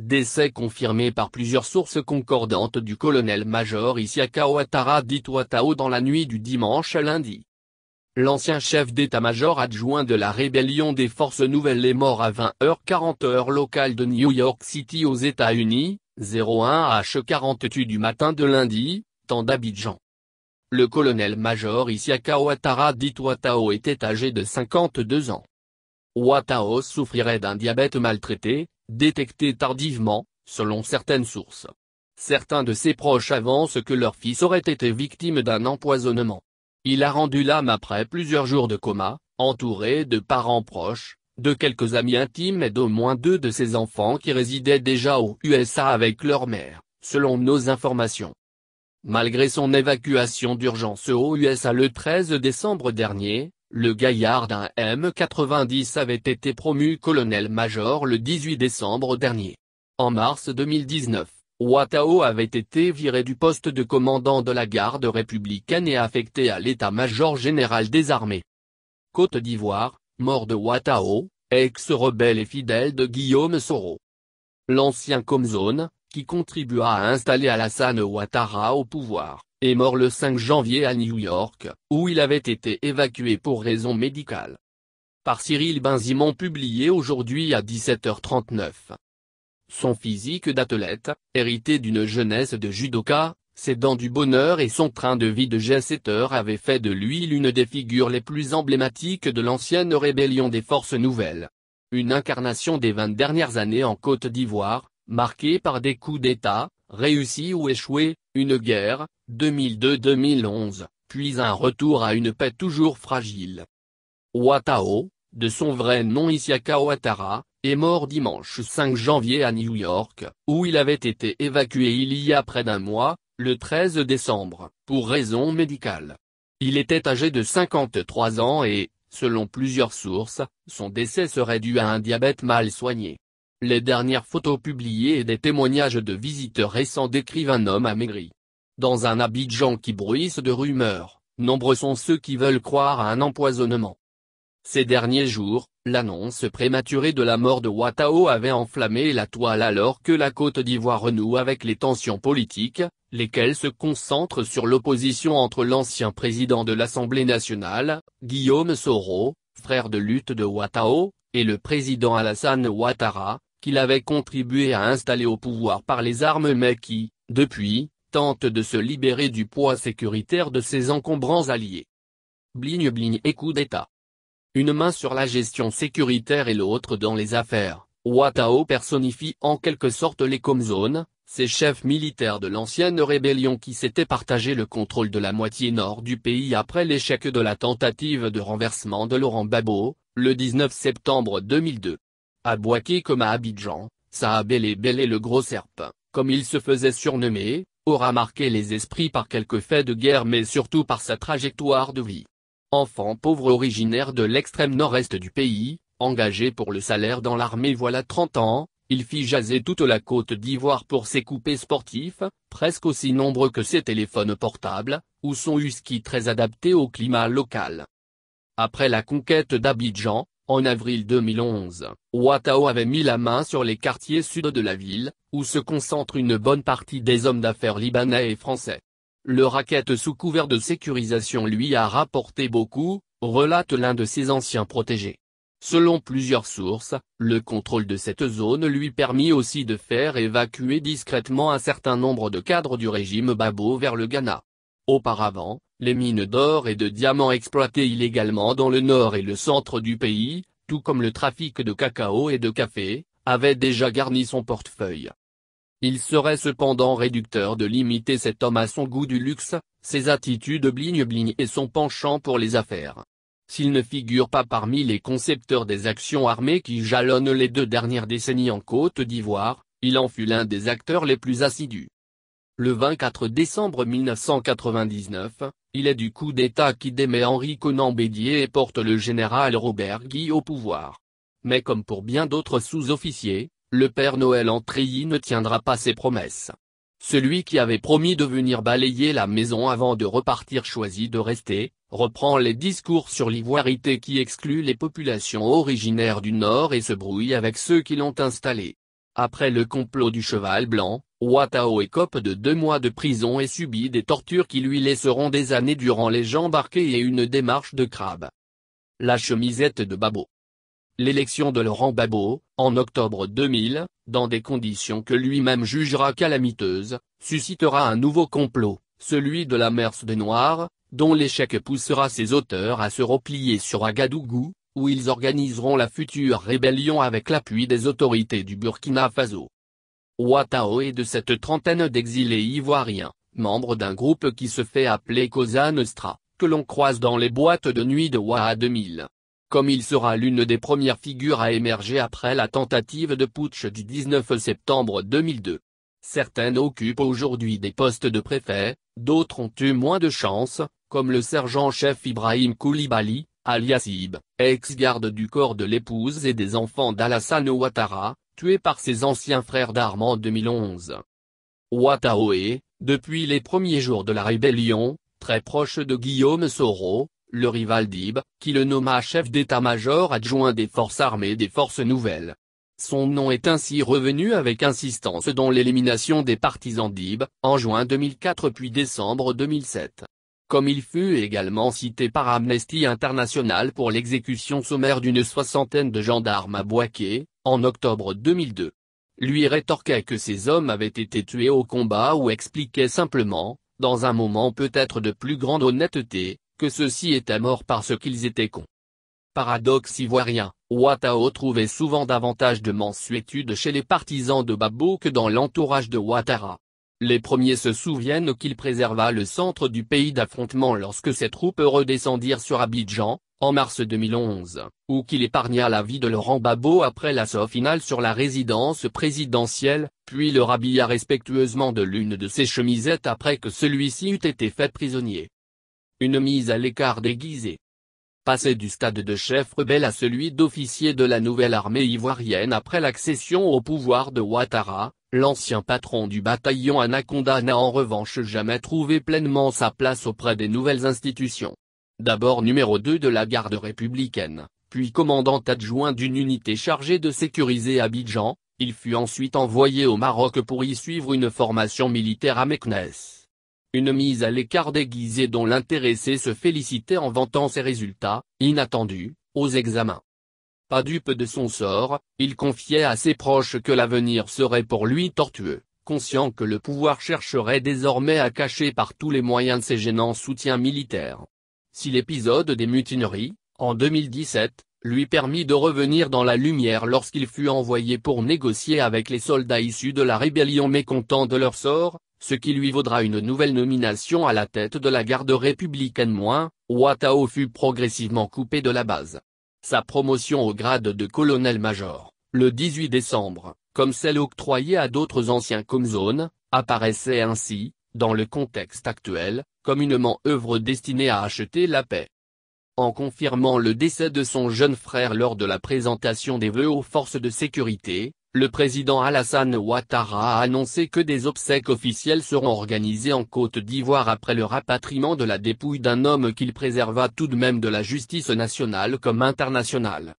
Décès confirmé par plusieurs sources concordantes du colonel-major Isiaka Ouattara dit dans la nuit du dimanche à lundi. L'ancien chef d'état-major adjoint de la rébellion des forces nouvelles est mort à 20h40 heure locale de New York City aux États-Unis, h 48 du matin de lundi, temps d'Abidjan. Le colonel-major Isiaka Ouattara dit était âgé de 52 ans. Wataos souffrirait d'un diabète maltraité, détecté tardivement, selon certaines sources. Certains de ses proches avancent que leur fils aurait été victime d'un empoisonnement. Il a rendu l'âme après plusieurs jours de coma, entouré de parents proches, de quelques amis intimes et d'au moins deux de ses enfants qui résidaient déjà aux USA avec leur mère, selon nos informations. Malgré son évacuation d'urgence aux USA le 13 décembre dernier, le gaillard d'un M90 avait été promu colonel-major le 18 décembre dernier. En mars 2019, Watao avait été viré du poste de commandant de la garde républicaine et affecté à l'état-major général des armées. Côte d'Ivoire, mort de Watao, ex-rebelle et fidèle de Guillaume Soro. L'ancien Comzone, qui contribua à installer Alassane Ouattara au pouvoir, est mort le 5 janvier à New York, où il avait été évacué pour raisons médicales. Par Cyril Benzimon publié aujourd'hui à 17h39. Son physique d'athlète, hérité d'une jeunesse de judoka, ses dents du bonheur et son train de vie de jet-setter avaient fait de lui l'une des figures les plus emblématiques de l'ancienne rébellion des forces nouvelles. Une incarnation des vingt dernières années en Côte d'Ivoire, Marqué par des coups d'État, réussis ou échoués, une guerre, 2002-2011, puis un retour à une paix toujours fragile. Watao, de son vrai nom Isiaka Ouattara, est mort dimanche 5 janvier à New York, où il avait été évacué il y a près d'un mois, le 13 décembre, pour raison médicale. Il était âgé de 53 ans et, selon plusieurs sources, son décès serait dû à un diabète mal soigné. Les dernières photos publiées et des témoignages de visiteurs récents décrivent un homme amaigri. Dans un gens qui bruisse de rumeurs, nombreux sont ceux qui veulent croire à un empoisonnement. Ces derniers jours, l'annonce prématurée de la mort de Watao avait enflammé la toile alors que la Côte d'Ivoire renoue avec les tensions politiques, lesquelles se concentrent sur l'opposition entre l'ancien président de l'Assemblée nationale, Guillaume Soro, frère de lutte de Watao, et le président Alassane Ouattara, qu'il avait contribué à installer au pouvoir par les armes mais qui, depuis, tente de se libérer du poids sécuritaire de ses encombrants alliés. Bligne bligne et coup d'État. Une main sur la gestion sécuritaire et l'autre dans les affaires, Watao personnifie en quelque sorte les Comzones, ces chefs militaires de l'ancienne rébellion qui s'étaient partagé le contrôle de la moitié nord du pays après l'échec de la tentative de renversement de Laurent Babo, le 19 septembre 2002. À comme à Abidjan, saabé et Bel et le Gros Serpent, comme il se faisait surnommer, aura marqué les esprits par quelques faits de guerre mais surtout par sa trajectoire de vie. Enfant pauvre originaire de l'extrême nord-est du pays, engagé pour le salaire dans l'armée voilà 30 ans, il fit jaser toute la côte d'Ivoire pour ses coupés sportifs, presque aussi nombreux que ses téléphones portables, ou son husky très adapté au climat local. Après la conquête d'Abidjan, en avril 2011, Watao avait mis la main sur les quartiers sud de la ville, où se concentre une bonne partie des hommes d'affaires libanais et français. Le racket sous couvert de sécurisation lui a rapporté beaucoup, relate l'un de ses anciens protégés. Selon plusieurs sources, le contrôle de cette zone lui permit aussi de faire évacuer discrètement un certain nombre de cadres du régime Babo vers le Ghana. Auparavant, les mines d'or et de diamants exploitées illégalement dans le nord et le centre du pays, tout comme le trafic de cacao et de café, avaient déjà garni son portefeuille. Il serait cependant réducteur de limiter cet homme à son goût du luxe, ses attitudes bligne-bligne et son penchant pour les affaires. S'il ne figure pas parmi les concepteurs des actions armées qui jalonnent les deux dernières décennies en Côte d'Ivoire, il en fut l'un des acteurs les plus assidus. Le 24 décembre 1999, il est du coup d'État qui démet Henri Conan Bédier et porte le général Robert Guy au pouvoir. Mais comme pour bien d'autres sous-officiers, le Père Noël en ne tiendra pas ses promesses. Celui qui avait promis de venir balayer la maison avant de repartir choisit de rester, reprend les discours sur l'ivoirité qui exclut les populations originaires du Nord et se brouille avec ceux qui l'ont installé. Après le complot du cheval blanc, Watao écope de deux mois de prison et subit des tortures qui lui laisseront des années durant les jambes arquées et une démarche de crabe. La chemisette de Babo L'élection de Laurent Babo, en octobre 2000, dans des conditions que lui-même jugera calamiteuses, suscitera un nouveau complot, celui de la Merce des Noirs, dont l'échec poussera ses auteurs à se replier sur Agadougou, où ils organiseront la future rébellion avec l'appui des autorités du Burkina Faso. Ouatao est de cette trentaine d'exilés ivoiriens, membres d'un groupe qui se fait appeler Cosa Nostra, que l'on croise dans les boîtes de nuit de Ouaha 2000. Comme il sera l'une des premières figures à émerger après la tentative de putsch du 19 septembre 2002. Certaines occupent aujourd'hui des postes de préfet, d'autres ont eu moins de chance, comme le sergent-chef Ibrahim Koulibaly, Alias Ib, ex-garde du corps de l'épouse et des enfants d'Alassane Ouattara, tué par ses anciens frères d'armes en 2011. est, depuis les premiers jours de la rébellion, très proche de Guillaume Soro, le rival d'Ib, qui le nomma chef d'état-major adjoint des forces armées des forces nouvelles. Son nom est ainsi revenu avec insistance dans l'élimination des partisans d'Ib, en juin 2004 puis décembre 2007 comme il fut également cité par Amnesty International pour l'exécution sommaire d'une soixantaine de gendarmes à Boaké, en octobre 2002. Lui rétorquait que ces hommes avaient été tués au combat ou expliquait simplement, dans un moment peut-être de plus grande honnêteté, que ceux-ci étaient morts parce qu'ils étaient cons. Paradoxe ivoirien, Ouattara trouvait souvent davantage de mansuétude chez les partisans de Babou que dans l'entourage de Ouattara. Les premiers se souviennent qu'il préserva le centre du pays d'affrontement lorsque ses troupes redescendirent sur Abidjan, en mars 2011, ou qu'il épargna la vie de Laurent Babo après l'assaut final sur la résidence présidentielle, puis le rhabilla respectueusement de l'une de ses chemisettes après que celui-ci eût été fait prisonnier. Une mise à l'écart déguisée. Passé du stade de chef rebelle à celui d'officier de la nouvelle armée ivoirienne après l'accession au pouvoir de Ouattara, L'ancien patron du bataillon Anaconda n'a en revanche jamais trouvé pleinement sa place auprès des nouvelles institutions. D'abord numéro 2 de la garde républicaine, puis commandant adjoint d'une unité chargée de sécuriser Abidjan, il fut ensuite envoyé au Maroc pour y suivre une formation militaire à Meknes. Une mise à l'écart déguisée dont l'intéressé se félicitait en vantant ses résultats, inattendus, aux examens. Pas dupe de son sort, il confiait à ses proches que l'avenir serait pour lui tortueux, conscient que le pouvoir chercherait désormais à cacher par tous les moyens ses gênants soutiens militaires. Si l'épisode des mutineries, en 2017, lui permit de revenir dans la lumière lorsqu'il fut envoyé pour négocier avec les soldats issus de la rébellion mécontents de leur sort, ce qui lui vaudra une nouvelle nomination à la tête de la garde républicaine moins, Watao fut progressivement coupé de la base sa promotion au grade de colonel-major, le 18 décembre, comme celle octroyée à d'autres anciens comzones, apparaissait ainsi, dans le contexte actuel, communément œuvre destinée à acheter la paix. En confirmant le décès de son jeune frère lors de la présentation des vœux aux forces de sécurité, le président Alassane Ouattara a annoncé que des obsèques officielles seront organisées en Côte d'Ivoire après le rapatriement de la dépouille d'un homme qu'il préserva tout de même de la justice nationale comme internationale.